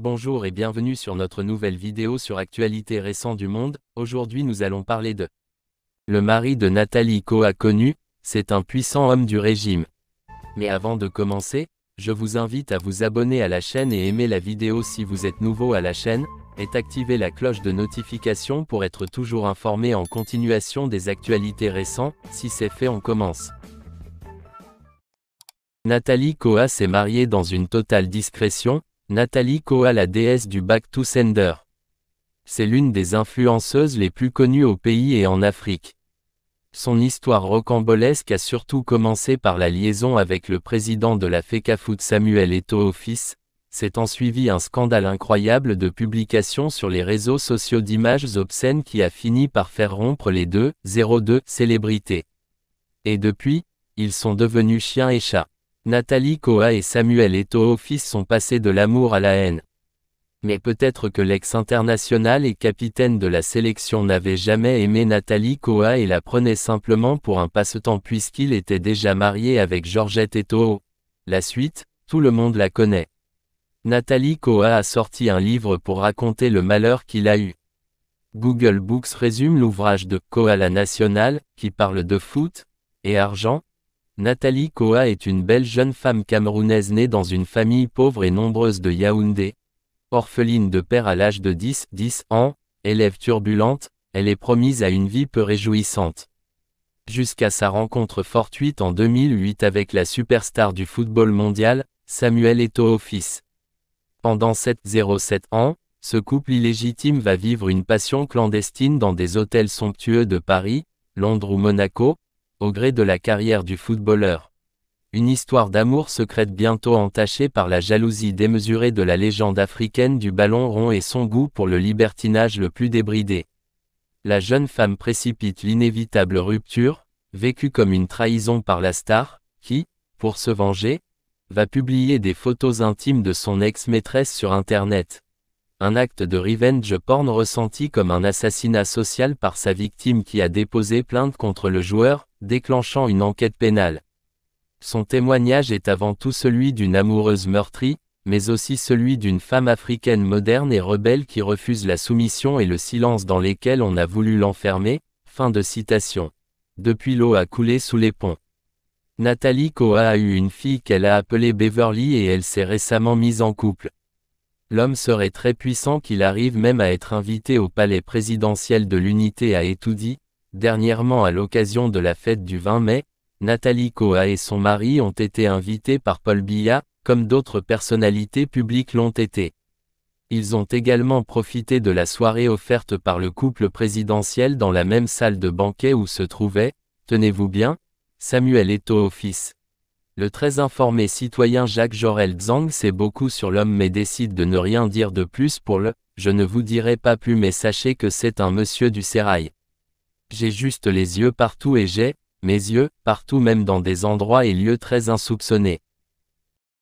Bonjour et bienvenue sur notre nouvelle vidéo sur actualités récentes du monde. Aujourd'hui nous allons parler de Le mari de Nathalie a connu, c'est un puissant homme du régime. Mais avant de commencer, je vous invite à vous abonner à la chaîne et aimer la vidéo si vous êtes nouveau à la chaîne, et activer la cloche de notification pour être toujours informé en continuation des actualités récentes. Si c'est fait on commence. Nathalie Koa s'est mariée dans une totale discrétion, Nathalie Koa la déesse du Back to Sender. C'est l'une des influenceuses les plus connues au pays et en Afrique. Son histoire rocambolesque a surtout commencé par la liaison avec le président de la FECAFOOT Samuel Eto'o fils, s'étant suivi un scandale incroyable de publications sur les réseaux sociaux d'images obscènes qui a fini par faire rompre les deux 02 célébrités. Et depuis, ils sont devenus chiens et chats. Nathalie Koa et Samuel Eto'o fils sont passés de l'amour à la haine. Mais peut-être que l'ex-international et capitaine de la sélection n'avait jamais aimé Nathalie Koa et la prenait simplement pour un passe-temps puisqu'il était déjà marié avec Georgette Eto'o. La suite, tout le monde la connaît. Nathalie Koa a sorti un livre pour raconter le malheur qu'il a eu. Google Books résume l'ouvrage de la nationale » qui parle de foot et argent, Nathalie Koa est une belle jeune femme camerounaise née dans une famille pauvre et nombreuse de Yaoundé. Orpheline de père à l'âge de 10-10 ans, élève turbulente, elle est promise à une vie peu réjouissante. Jusqu'à sa rencontre fortuite en 2008 avec la superstar du football mondial, Samuel Eto'o fils. Pendant 7-07 ans, ce couple illégitime va vivre une passion clandestine dans des hôtels somptueux de Paris, Londres ou Monaco, au gré de la carrière du footballeur. Une histoire d'amour secrète bientôt entachée par la jalousie démesurée de la légende africaine du ballon rond et son goût pour le libertinage le plus débridé. La jeune femme précipite l'inévitable rupture, vécue comme une trahison par la star, qui, pour se venger, va publier des photos intimes de son ex-maîtresse sur Internet. Un acte de revenge porn ressenti comme un assassinat social par sa victime qui a déposé plainte contre le joueur, déclenchant une enquête pénale. Son témoignage est avant tout celui d'une amoureuse meurtrie, mais aussi celui d'une femme africaine moderne et rebelle qui refuse la soumission et le silence dans lesquels on a voulu l'enfermer. Fin de citation. Depuis l'eau a coulé sous les ponts. Nathalie Koa a eu une fille qu'elle a appelée Beverly et elle s'est récemment mise en couple. L'homme serait très puissant qu'il arrive même à être invité au palais présidentiel de l'unité à Etoudi, Dernièrement à l'occasion de la fête du 20 mai, Nathalie koa et son mari ont été invités par Paul Biya, comme d'autres personnalités publiques l'ont été. Ils ont également profité de la soirée offerte par le couple présidentiel dans la même salle de banquet où se trouvait, tenez-vous bien, Samuel Eto'o fils. Le très informé citoyen Jacques Jorel Zhang sait beaucoup sur l'homme mais décide de ne rien dire de plus pour le « je ne vous dirai pas plus mais sachez que c'est un monsieur du sérail » j'ai juste les yeux partout et j'ai, mes yeux, partout même dans des endroits et lieux très insoupçonnés.